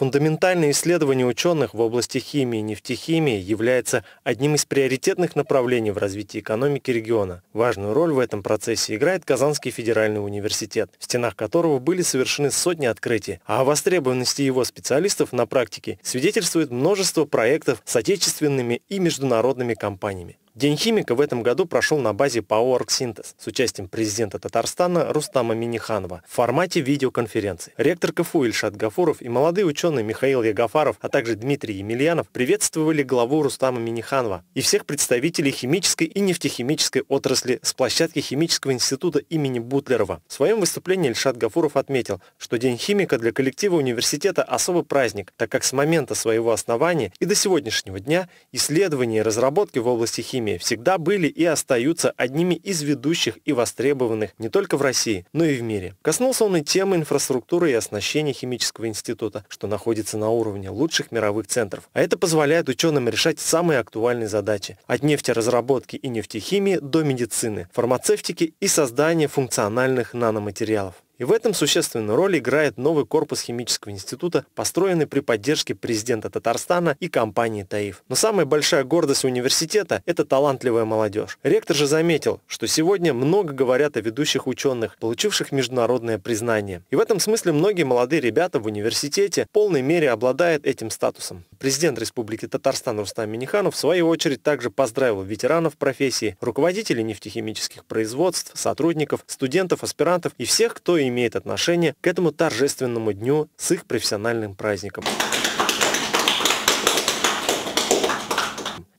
Фундаментальное исследование ученых в области химии и нефтехимии является одним из приоритетных направлений в развитии экономики региона. Важную роль в этом процессе играет Казанский федеральный университет, в стенах которого были совершены сотни открытий, а о востребованности его специалистов на практике свидетельствует множество проектов с отечественными и международными компаниями. День химика в этом году прошел на базе ПАО с участием президента Татарстана Рустама Миниханова в формате видеоконференции. Ректор КФУ Ильшат Гафуров и молодые ученые Михаил Ягафаров, а также Дмитрий Емельянов приветствовали главу Рустама Миниханова и всех представителей химической и нефтехимической отрасли с площадки Химического института имени Бутлерова. В своем выступлении Ильшат Гафуров отметил, что День химика для коллектива университета особый праздник, так как с момента своего основания и до сегодняшнего дня исследования и разработки в области химии академия всегда были и остаются одними из ведущих и востребованных не только в России, но и в мире. Коснулся он и темы инфраструктуры и оснащения химического института, что находится на уровне лучших мировых центров. А это позволяет ученым решать самые актуальные задачи. От нефтеразработки и нефтехимии до медицины, фармацевтики и создания функциональных наноматериалов. И в этом существенную роль играет новый корпус химического института, построенный при поддержке президента Татарстана и компании ТАИФ. Но самая большая гордость университета – это талантливая молодежь. Ректор же заметил, что сегодня много говорят о ведущих ученых, получивших международное признание. И в этом смысле многие молодые ребята в университете в полной мере обладают этим статусом. Президент Республики Татарстан Рустам Миниханов в свою очередь также поздравил ветеранов профессии, руководителей нефтехимических производств, сотрудников, студентов, аспирантов и всех, кто имеет отношение к этому торжественному дню с их профессиональным праздником.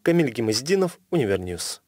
Камиль Гимаздинов, Универньюз.